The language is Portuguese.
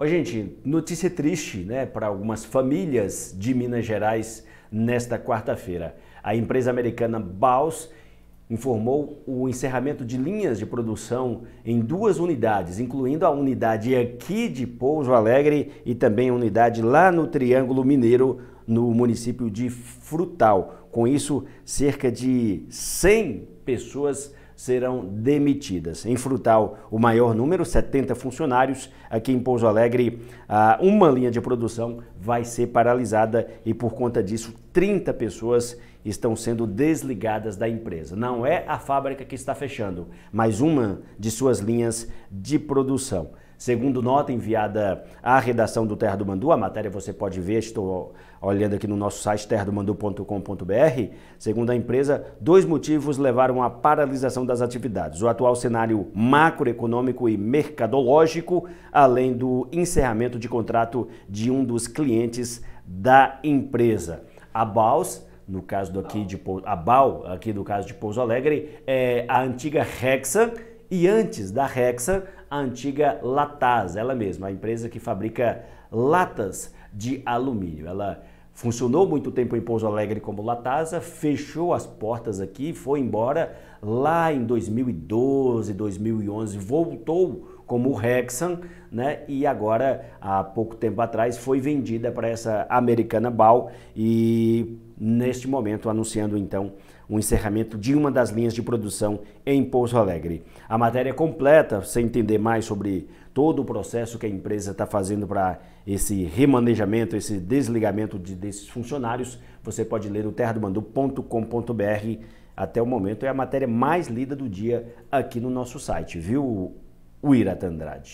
Ó, gente, notícia triste né, para algumas famílias de Minas Gerais nesta quarta-feira. A empresa americana Baus informou o encerramento de linhas de produção em duas unidades, incluindo a unidade aqui de Pouso Alegre e também a unidade lá no Triângulo Mineiro, no município de Frutal. Com isso, cerca de 100 pessoas serão demitidas. Em Frutal, o maior número, 70 funcionários. Aqui em Pouso Alegre, uma linha de produção vai ser paralisada e, por conta disso, 30 pessoas estão sendo desligadas da empresa. Não é a fábrica que está fechando, mas uma de suas linhas de produção. Segundo nota enviada à redação do Terra do Mandu, a matéria você pode ver, estou olhando aqui no nosso site terradomandu.com.br. Segundo a empresa, dois motivos levaram à paralisação das atividades: o atual cenário macroeconômico e mercadológico, além do encerramento de contrato de um dos clientes da empresa. A Baus no caso do aqui de a Bal, aqui do caso de Pouso Alegre, é a antiga Rexa e antes da Hexan, a antiga Lataz, ela mesma, a empresa que fabrica latas de alumínio. Ela funcionou muito tempo em Pouso Alegre como Latasa, fechou as portas aqui, foi embora lá em 2012, 2011, voltou como Hexan, né? E agora há pouco tempo atrás foi vendida para essa Americana Bal e neste momento, anunciando então o encerramento de uma das linhas de produção em Pouso Alegre. A matéria completa, você entender mais sobre todo o processo que a empresa está fazendo para esse remanejamento, esse desligamento de, desses funcionários, você pode ler no terradomandu.com.br. Até o momento é a matéria mais lida do dia aqui no nosso site, viu, Uirata Andrade?